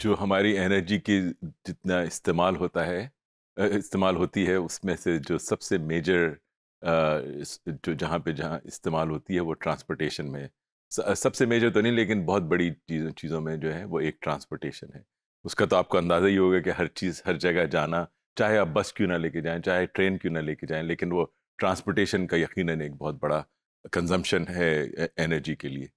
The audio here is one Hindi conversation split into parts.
जो हमारी एनर्जी की जितना इस्तेमाल होता है इस्तेमाल होती है उसमें से जो सबसे मेजर जो जहाँ पे जहाँ इस्तेमाल होती है वो ट्रांसपोर्टेशन में सबसे मेजर तो नहीं लेकिन बहुत बड़ी चीज़ों चीज़ों में जो है वो एक ट्रांसपोर्टेशन है उसका तो आपको अंदाज़ा ही होगा कि हर चीज़ हर जगह जाना चाहे आप बस क्यों ना लेके जाएं चाहे ट्रेन क्यों ना लेके जाएं लेकिन वो ट्रांसपोर्टेशन का यकीन एक बहुत बड़ा कंजम्पशन है एनर्जी के लिए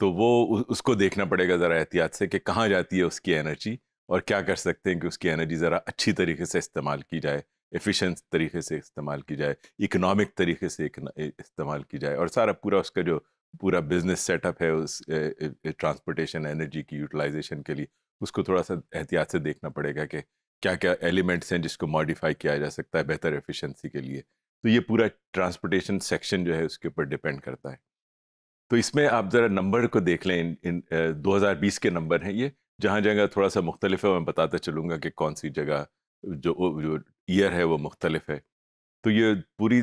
तो वो उसको देखना पड़ेगा ज़रा एहतियात से कि कहाँ जाती है उसकी एनर्जी और क्या कर सकते हैं कि उसकी एनर्जी ज़रा अच्छी तरीके से इस्तेमाल की जाए एफिशिएंट तरीके से इस्तेमाल की जाए इकोनॉमिक तरीके से इस्तेमाल की जाए और सारा पूरा उसका जो पूरा बिजनेस सेटअप है उस ट्रांसपोर्टेशन एनर्जी की यूटिलाइजेशन के लिए उसको थोड़ा सा एहतियात से देखना पड़ेगा कि क्या क्या एलिमेंट्स हैं जिसको मॉडिफाई किया जा सकता है बेहतर एफिशिएंसी के लिए तो ये पूरा ट्रांसपोर्टेशन सेक्शन जो है उसके ऊपर डिपेंड करता है तो इसमें आप ज़रा नंबर को देख लें इन, इन बीस के नंबर हैं ये जहाँ जगह थोड़ा सा मुख्तलिफ है मैं बताता चलूँगा कि कौन सी जगह जो जो ईयर है वो मुख्तलिफ है तो ये पूरी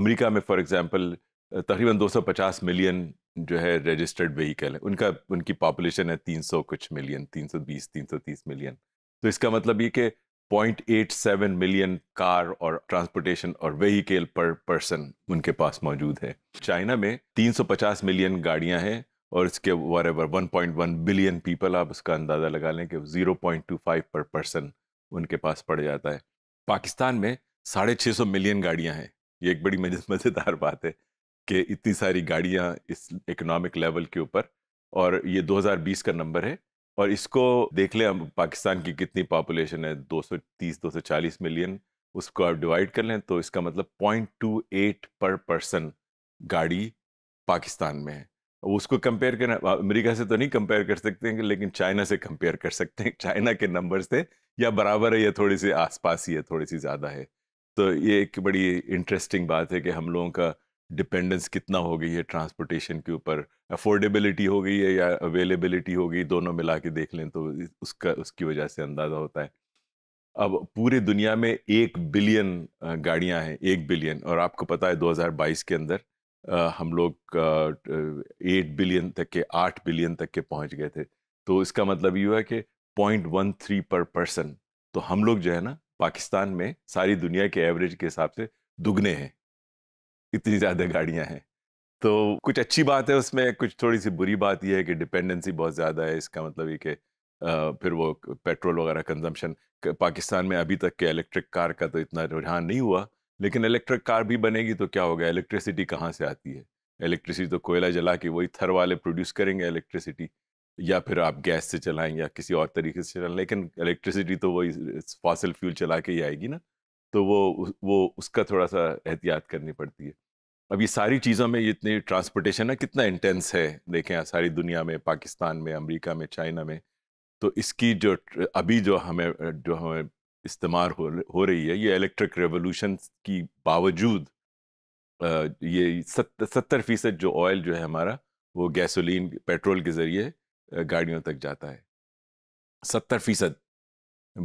अमेरिका में फॉर एग्ज़ाम्पल तकरीबन 250 मिलियन जो है रजिस्टर्ड व्हीकल है उनका उनकी पॉपुलेशन है 300 कुछ मिलियन 320 330 मिलियन तो इसका मतलब ये कि 0.87 मिलियन कार और ट्रांसपोर्टेशन और व्हीकल पर पर्सन उनके पास मौजूद है चाइना में 350 मिलियन गाड़ियां हैं और इसके पॉइंट 1.1 बिलियन पीपल आप उसका अंदाज़ा लगा लें कि 0.25 पर पर्सन उनके पास पड़ जाता है पाकिस्तान में साढ़े छः सौ मिलियन गाड़ियाँ हैं ये एक बड़ी मज़ेदार बात है कि इतनी सारी गाड़ियाँ इस इकोनॉमिक लेवल के ऊपर और ये 2020 का नंबर है और इसको देख लें हम पाकिस्तान की कितनी पॉपुलेशन है 230 240 मिलियन उसको आप डिवाइड कर लें तो इसका मतलब 0.28 पर पर्सन गाड़ी पाकिस्तान में है उसको कंपेयर करना अमेरिका से तो नहीं कंपेयर कर सकते हैं लेकिन चाइना से कंपेयर कर सकते हैं चाइना के नंबर से या बराबर है या थोड़ी सी आसपास ही है थोड़ी सी ज़्यादा है तो ये एक बड़ी इंटरेस्टिंग बात है कि हम लोगों का डिपेंडेंस कितना हो गई है ट्रांसपोर्टेशन के ऊपर अफोर्डेबिलिटी हो गई है या अवेलेबिलिटी हो गई दोनों मिला के देख लें तो उसका उसकी वजह से अंदाज़ा होता है अब पूरे दुनिया में एक बिलियन गाड़ियां हैं एक बिलियन और आपको पता है 2022 के अंदर हम लोग एट बिलियन तक के आठ बिलियन तक के पहुंच गए थे तो इसका मतलब ये हुआ कि point one three per person तो हम लोग जो है ना पाकिस्तान में सारी दुनिया के एवरेज के हिसाब से दुगने हैं इतनी ज़्यादा गाड़ियाँ हैं तो कुछ अच्छी बात है उसमें कुछ थोड़ी सी बुरी बात यह है कि डिपेंडेंसी बहुत ज़्यादा है इसका मतलब ये कि फिर वो पेट्रोल वगैरह कंजम्पशन पाकिस्तान में अभी तक के इलेक्ट्रिक कार का तो इतना रुझान नहीं हुआ लेकिन इलेक्ट्रिक कार भी बनेगी तो क्या होगा इलेक्ट्रिसिटी कहाँ से आती है इलेक्ट्रिसिटी तो कोयला जला के वही थर वाले प्रोड्यूस करेंगे इलेक्ट्रिसिटी या फिर आप गैस से चलाएं या किसी और तरीके से चलाएं लेकिन इलेक्ट्रिसिटी तो वही फॉसिल फ्यूल चला के ही आएगी ना तो वो वो उसका थोड़ा सा एहतियात करनी पड़ती है अब ये सारी चीज़ों में इतनी ट्रांसपोर्टेशन है कितना इंटेंस है देखें सारी दुनिया में पाकिस्तान में अमेरिका में चाइना में तो इसकी जो अभी जो हमें जो हमें इस्तेमाल हो हो रही है ये इलेक्ट्रिक रेवोल्यूशन की बावजूद ये सत, सत्तर फीसद जो ऑयल जो है हमारा वो गैसोलीन पेट्रोल के ज़रिए गाड़ियों तक जाता है सत्तर फीसद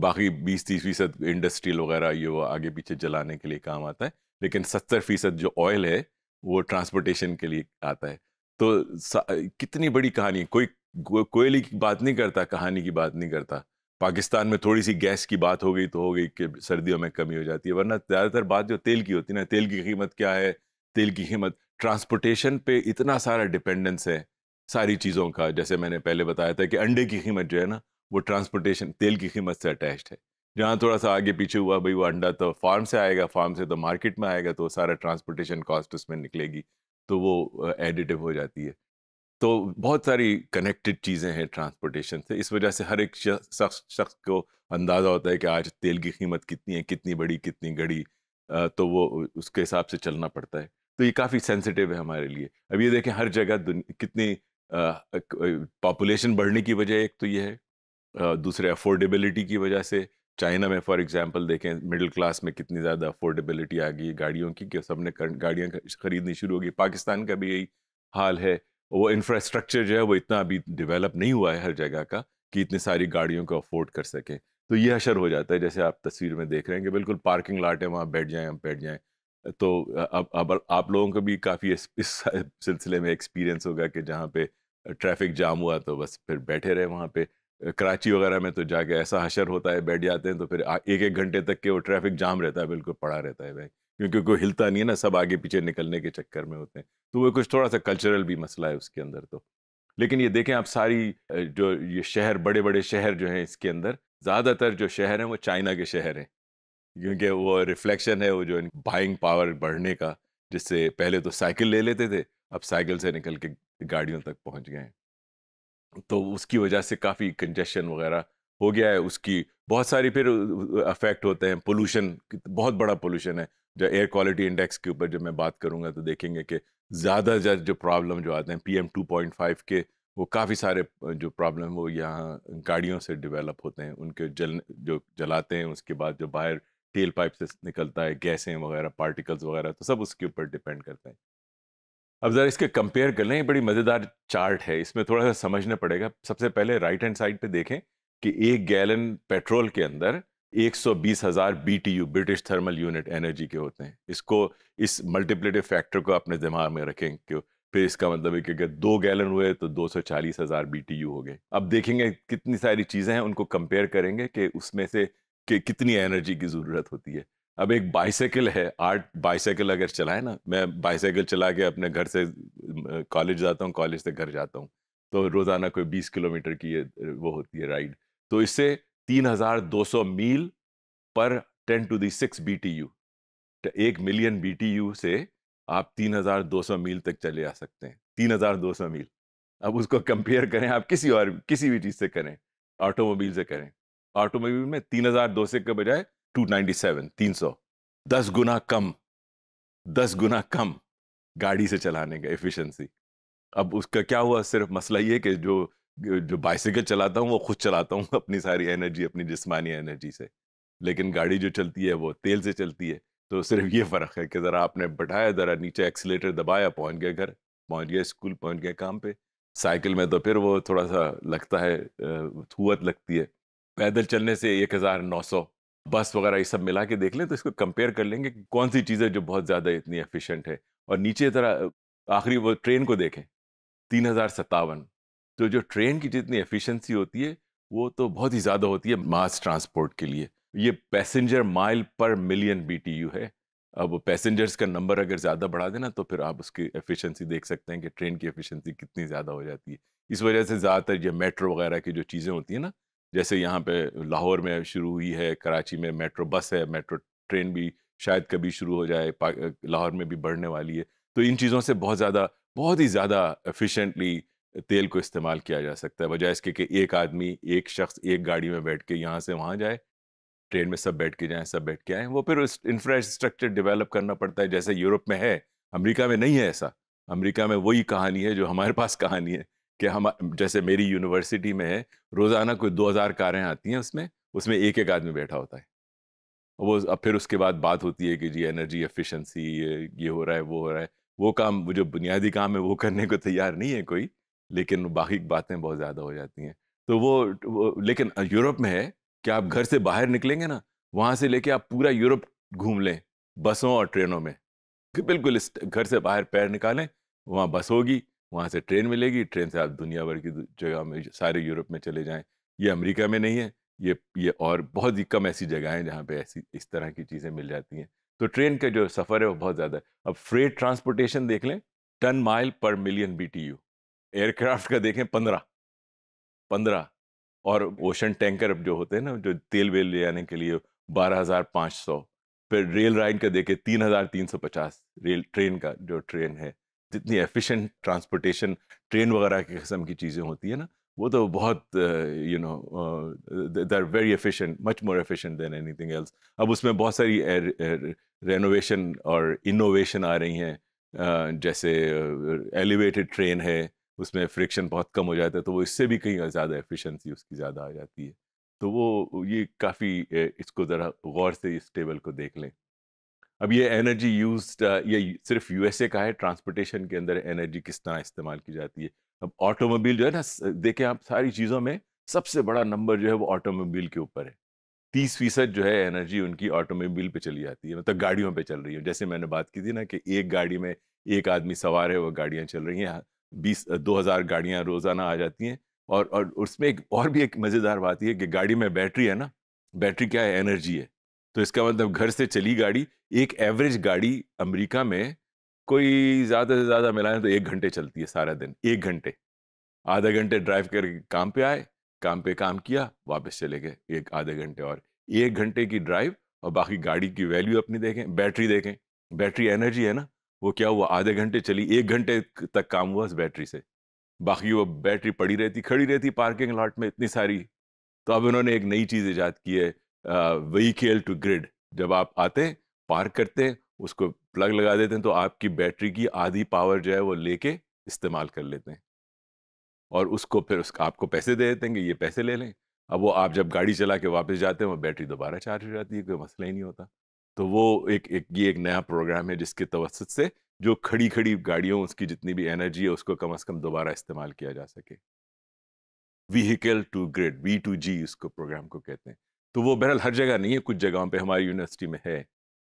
बाकी बीस तीस फीसद इंडस्ट्रियल वगैरह ये वो आगे पीछे जलाने के लिए काम आता है लेकिन सत्तर फीसद जो ऑयल है वो ट्रांसपोर्टेशन के लिए आता है तो कितनी बड़ी कहानी कोई कोयले की बात नहीं करता कहानी की बात नहीं करता पाकिस्तान में थोड़ी सी गैस की बात हो गई तो हो गई कि सर्दियों में कमी हो जाती है वरना ज़्यादातर बात जो तेल की होती है ना तेल की कीमत क्या है तेल की कीमत ट्रांसपोर्टेशन पे इतना सारा डिपेंडेंस है सारी चीज़ों का जैसे मैंने पहले बताया था कि अंडे की कीमत जो है ना वो ट्रांसपोर्टेशन तेल की कीमत से अटैच्ड है जहाँ थोड़ा सा आगे पीछे हुआ भाई वो अंडा तो फार्म से आएगा फार्म से तो मार्केट में आएगा तो सारा ट्रांसपोर्टेशन कॉस्ट उसमें निकलेगी तो वो एडिटिव हो जाती है तो बहुत सारी कनेक्टेड चीज़ें हैं ट्रांसपोर्टेशन से इस वजह से हर एक शख्स शख्स को अंदाज़ा होता है कि आज तेल की कीमत कितनी है कितनी बड़ी कितनी गड़ी तो वो उसके हिसाब से चलना पड़ता है तो ये काफ़ी सेंसिटिव है हमारे लिए अब ये देखें हर जगह कितनी पॉपुलेशन बढ़ने की वजह एक तो ये है दूसरे अफोर्डेबिलिटी की वजह से चाइना में फॉर एग्जांपल देखें मिडिल क्लास में कितनी ज़्यादा अफोर्डेबिलिटी आ गई गाड़ियों की कि सबने गाड़ियाँ ख़रीदनी शुरू हो गई पाकिस्तान का भी यही हाल है वो इंफ्रास्ट्रक्चर जो है वो इतना अभी डेवलप नहीं हुआ है हर जगह का कि इतनी सारी गाड़ियों को अफोर्ड कर सकें तो ये असर हो जाता है जैसे आप तस्वीर में देख रहे हैं कि बिल्कुल पार्किंग लाट है वहाँ बैठ जाएँ हम बैठ जाएँ तो अब अब आप लोगों को भी काफ़ी इस, इस सिलसिले में एक्सपीरियंस होगा कि जहाँ पे ट्रैफिक जाम हुआ तो बस फिर बैठे रहे वहाँ पे कराची वगैरह में तो जाके ऐसा हशर होता है बैठ जाते हैं तो फिर एक एक घंटे तक के वो ट्रैफिक जाम रहता है बिल्कुल पड़ा रहता है भाई क्योंकि कोई हिलता नहीं है ना सब आगे पीछे निकलने के चक्कर में होते हैं तो वो कुछ थोड़ा सा कल्चरल भी मसला है उसके अंदर तो लेकिन ये देखें आप सारी जो ये शहर बड़े बड़े शहर जो हैं इसके अंदर ज़्यादातर जो शहर हैं वो चाइना के शहर हैं क्योंकि वो रिफ्लेक्शन है वो जो बाइंग पावर बढ़ने का जिससे पहले तो साइकिल ले लेते थे अब साइकिल से निकल के गाड़ियों तक पहुँच गए हैं तो उसकी वजह से काफ़ी कंजेशन वगैरह हो गया है उसकी बहुत सारी फिर अफेक्ट होते हैं पोल्यूशन बहुत बड़ा पोल्यूशन है जो एयर क्वालिटी इंडेक्स के ऊपर जब मैं बात करूँगा तो देखेंगे कि ज़्यादा जो प्रॉब्लम जो आते हैं P M two point five के वो काफ़ी सारे जो प्रॉब्लम वो यहाँ गाड़ियों से डेवलप होते हैं उनके जल जो जलाते हैं उसके बाद जो बाहर टेल पाइप से निकलता है गैसें वगैरह पार्टिकल्स वगैरह तो सब उसके ऊपर डिपेंड करते हैं अब ज़रा इसके कंपेयर कर लें बड़ी मज़ेदार चार्ट है इसमें थोड़ा सा समझना पड़ेगा सबसे पहले राइट हैंड साइड पे देखें कि एक गैलन पेट्रोल के अंदर एक सौ बीस हज़ार B British thermal unit energy के होते हैं इसको इस मल्टीप्लेटिव फैक्टर को अपने दिमाग में रखें क्यों फिर इसका मतलब है कि अगर दो गैलन हुए तो दो सौ चालीस हज़ार बी टी यू हो गए अब देखेंगे कितनी सारी चीज़ें हैं उनको कंपेयर करेंगे कि उसमें से कि कितनी एनर्जी की ज़रूरत होती है अब एक बाइसाइकिल है आठ बाइसाइकिल अगर चलाए ना मैं बाइसाइकिल चला के अपने घर से कॉलेज जाता हूँ कॉलेज से घर जाता हूँ तो रोज़ाना कोई बीस किलोमीटर की वो होती है राइड तो इससे तीन हज़ार दो सौ मील पर ten to the six B T U एक मिलियन बी टी यू से आप तीन हज़ार दो सौ मील तक चले आ सकते हैं तीन हज़ार दो सौ मील अब उसको कंपेयर करें आप किसी और किसी भी चीज़ से करें ऑटोमोबाइल से करें ऑटोमोबाइल में तीन हज़ार दो सौ के बजाय टू नाइनटी सेवन तीन सौ दस गुना कम दस गुना कम गाड़ी से चलाने का एफिशिएंसी अब उसका क्या हुआ सिर्फ मसला ये कि जो जो बाइसिकल चलाता हूँ वो खुद चलाता हूँ अपनी सारी एनर्जी अपनी जिसमानी एनर्जी से लेकिन गाड़ी जो चलती है वो तेल से चलती है तो सिर्फ ये फ़र्क है कि ज़रा आपने बैठाया ज़रा नीचे एक्सीटर दबाया पहुँच गए घर पहुँच गए स्कूल पहुँच गए काम पे साइकिल में तो फिर वो थोड़ा सा लगता है थुवत लगती है पैदल चलने से एक हज़ार नौ सौ बस वगैरह ये सब मिला के देख लें तो इसको कंपेयर कर लेंगे कि कौन सी चीज़ें जो बहुत ज़्यादा इतनी एफिशिएंट है और नीचे तरह आखिरी वो ट्रेन को देखें तीन हज़ार सत्तावन तो जो ट्रेन की जितनी एफिशिएंसी होती है वो तो बहुत ही ज़्यादा होती है मास ट्रांसपोर्ट के लिए ये passenger mile per million B है अब पैसेंजर्स का नंबर अगर ज़्यादा बढ़ा देना तो फिर आप उसकी एफिशिएंसी देख सकते हैं कि ट्रेन की एफिशिएंसी कितनी ज़्यादा हो जाती है इस वजह से ज़्यादातर ये मेट्रो वगैरह की जो चीज़ें होती हैं ना जैसे यहाँ पे लाहौर में शुरू हुई है कराची में मेट्रो बस है मेट्रो ट्रेन भी शायद कभी शुरू हो जाए लाहौर में भी बढ़ने वाली है तो इन चीज़ों से बहुत ज़्यादा बहुत ही ज़्यादा एफिशिएंटली तेल को इस्तेमाल किया जा सकता है बजाय इसके कि एक आदमी एक शख्स एक गाड़ी में बैठ के यहाँ से वहाँ जाए ट्रेन में सब बैठ के जाएँ सब बैठ के आएँ वो फिर इंफ्रास्ट्रक्चर डेवलप करना पड़ता है जैसे यूरोप में है अमेरिका में नहीं है ऐसा अमेरिका में वही कहानी है जो हमारे पास कहानी है कि हम जैसे मेरी यूनिवर्सिटी में रोज़ाना कोई 2000 कारें आती हैं उसमें उसमें एक एक आदमी बैठा होता है वो अब फिर उसके बाद बात होती है कि जी एनर्जी एफिशिएंसी ये, ये हो रहा है वो हो रहा है वो काम जो बुनियादी काम है वो करने को तैयार नहीं है कोई लेकिन बाकी बातें बहुत ज़्यादा हो जाती हैं तो वो, वो लेकिन यूरोप में है कि आप घर से बाहर निकलेंगे ना वहाँ से लेके आप पूरा यूरोप घूम लें बसों और ट्रेनों में बिल्कुल इस घर से बाहर पैर निकालें वहाँ बस होगी वहाँ से ट्रेन मिलेगी ट्रेन से आप दुनिया भर की जगह में सारे यूरोप में चले जाएँ ये अमेरिका में नहीं है ये ये और बहुत ही कम ऐसी जगह हैं जहाँ पे ऐसी इस तरह की चीज़ें मिल जाती हैं तो ट्रेन का जो सफ़र है वो बहुत ज़्यादा है अब फ्रेट ट्रांसपोर्टेशन देख लें ton mile per million B aircraft का देखें पंद्रह पंद्रह और ओशन टैंकर जो होते हैं ना जो तेल वेल ले आने के लिए बारह हज़ार पाँच सौ फिर रेल राइड का देखें तीन हज़ार तीन सौ पचास रेल ट्रेन का जो ट्रेन है जितनी एफिशिएंट ट्रांसपोर्टेशन ट्रेन वगैरह की किस्म की चीज़ें होती है ना वो तो बहुत you know they are very efficient much more efficient than anything else अब उसमें बहुत सारी रेनोवेशन और इनोवेशन आ रही हैं uh, जैसे एलिवेटेड uh, ट्रेन है उसमें फ्रिक्शन बहुत कम हो जाता है तो वो इससे भी कहीं ज़्यादा एफिशिएंसी उसकी ज़्यादा आ जाती है तो वो ये काफ़ी uh, इसको ज़रा गौर से इस टेबल को देख लें अब ये एनर्जी यूज uh, ये सिर्फ यूएसए का है ट्रांसपोर्टेशन के अंदर एनर्जी किस तरह इस्तेमाल की जाती है अब ऑटोमोबाइल जो है ना देखें आप सारी चीज़ों में सबसे बड़ा नंबर जो है वो ऑटोमोबाइल के ऊपर है तीस फीसद जो है एनर्जी उनकी ऑटोमोबाइल पे चली जाती है मतलब गाड़ियों पे चल रही है जैसे मैंने बात की थी ना कि एक गाड़ी में एक आदमी सवार है वो गाड़ियाँ चल रही हैं बीस दो हज़ार गाड़ियाँ रोज़ाना आ जाती हैं और और उसमें एक और भी एक मज़ेदार बात यह है कि गाड़ी में बैटरी है ना बैटरी क्या है एनर्जी है तो इसका मतलब घर से चली गाड़ी एक एवरेज गाड़ी अमेरिका में कोई ज़्यादा से ज़्यादा मिलाएं तो एक घंटे चलती है सारा दिन एक घंटे आधे घंटे ड्राइव करके काम पे आए काम पे काम किया वापस चले गए एक आधे घंटे और एक घंटे की ड्राइव और बाकी गाड़ी की वैल्यू अपनी देखें बैटरी देखें बैटरी एनर्जी है ना वो क्या हुआ आधे घंटे चली एक घंटे तक काम हुआ उस बैटरी से बाकी वो बैटरी पड़ी रहती खड़ी रहती पार्किंग लॉट में इतनी सारी तो अब उन्होंने एक नई चीज़ ईजाद की है व्हीकल टू ग्रिड जब आप आते पार्क करते उसको प्लग लगा देते हैं तो आपकी बैटरी की आधी पावर जो है वो लेके इस्तेमाल कर लेते हैं और उसको फिर उसका आपको पैसे दे देते हैं कि ये पैसे ले लें अब वो आप जब गाड़ी चला के वापस जाते हैं वो बैटरी दोबारा चार्ज हो जाती है कोई मसला ही नहीं होता तो वो एक एक ये एक नया प्रोग्राम है जिसके तवसत से जो खड़ी खड़ी गाड़ियों उसकी जितनी भी एनर्जी है उसको कम अज़ कम दोबारा इस्तेमाल किया जा सके vehicle to grid V to G उसको प्रोग्राम को कहते हैं तो वो बहरहाल हर जगह नहीं है कुछ जगहों पे हमारी यूनिवर्सिटी में है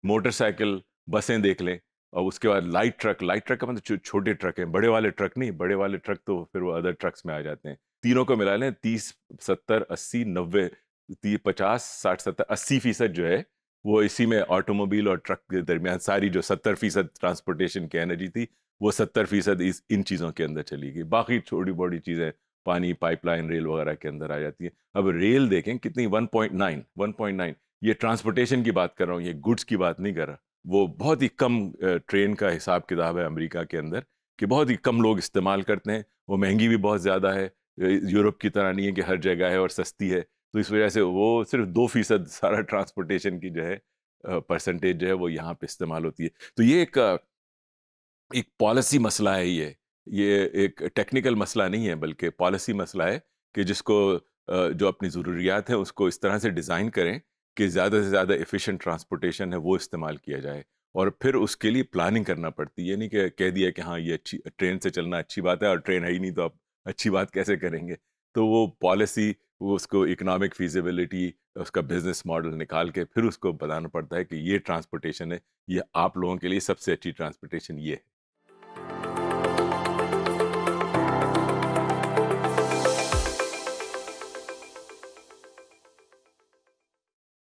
मोटरसाइकिल बसें देख लें और उसके बाद लाइट ट्रक लाइट ट्रक का मतलब छोटे ट्रक हैं बड़े वाले ट्रक नहीं बड़े वाले ट्रक तो फिर वो अदर ट्रक्स में आ जाते हैं तीनों को मिला लें तीस सत्तर अस्सी नब्बे पचास साठ सत्तर अस्सी फीसद जो है वो इसी में ऑटोमोबाइल और ट्रक के दरमियान सारी जो सत्तर फीसद ट्रांसपोर्टेशन की एनर्जी थी वो सत्तर फीसद इस इन चीज़ों के अंदर चली गई बाकी छोटी बड़ी चीज़ें पानी पाइपलाइन रेल वगैरह के अंदर आ जाती है अब रेल देखें कितनी 1.9 1.9 ये ट्रांसपोर्टेशन की बात कर रहा हूँ ये गुड्स की बात नहीं कर रहा वो बहुत ही कम ट्रेन का हिसाब किताब है अमेरिका के अंदर कि बहुत ही कम लोग इस्तेमाल करते हैं वो महंगी भी बहुत ज़्यादा है यूरोप की तरह नहीं है कि हर जगह है और सस्ती है तो इस वजह से वो सिर्फ दो फीसद सारा ट्रांसपोर्टेशन की जो है परसेंटेज जो है वो यहाँ पे इस्तेमाल होती है तो ये एक एक पॉलिसी मसला है ये ये एक टेक्निकल मसला नहीं है बल्कि पॉलिसी मसला है कि जिसको जो अपनी ज़रूरियात हैं उसको इस तरह से डिज़ाइन करें कि ज़्यादा से ज़्यादा एफिशिएंट ट्रांसपोर्टेशन है वो इस्तेमाल किया जाए और फिर उसके लिए प्लानिंग करना पड़ती है नहीं कि कह दिया कि हाँ ये अच्छी ट्रेन से चलना अच्छी बात है और ट्रेन है ही नहीं तो आप अच्छी बात कैसे करेंगे तो वो पॉलिसी वो उसको इकोनॉमिक फीजिबिलिटी उसका बिजनेस मॉडल निकाल के फिर उसको बताना पड़ता है कि ये ट्रांसपोर्टेशन है ये आप लोगों के लिए सबसे अच्छी ट्रांसपोर्टेशन ये है